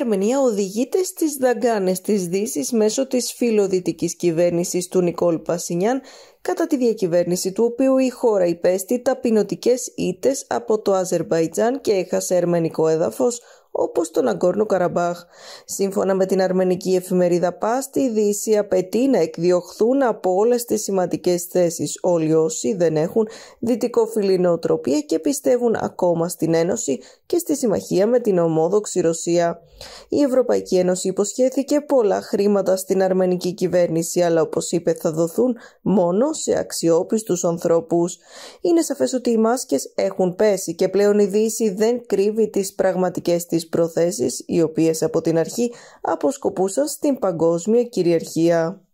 Αρμενία οδηγείται στις δαγκάνες της δύσης μέσω της φιλοδυτικής κυβέρνησης του Νικόλ Πασινιάν, κατά τη διακυβέρνηση του οποίου η χώρα υπέστη ταπεινωτικές ήττες από το Αζερβαϊτζάν και έχασε ερμενικό έδαφος, όπως τον Ναγκόρνο Καραμπάχ. Σύμφωνα με την αρμενική εφημερίδα Πάστη, η Δύση απαιτεί να εκδιωχθούν από όλες τις σημαντικές θέσεις όλοι όσοι δεν έχουν δυτικό νοοτροπία και πιστεύουν ακόμα στην Ένωση και στη συμμαχία με την ομόδοξη Ρωσία. Η Ευρωπαϊκή Ένωση υποσχέθηκε πολλά χρήματα στην αρμενική κυβέρνηση, αλλά όπως είπε θα δοθούν μόνο σε αξιόπιστους ανθρώπους. Είναι σαφές ότι οι μάσκες έχουν πέσει και πλέον η Δύση δεν κρύβει τις πραγματικές της προθέσεις οι οποίες από την αρχή αποσκοπούσαν στην παγκόσμια κυριαρχία.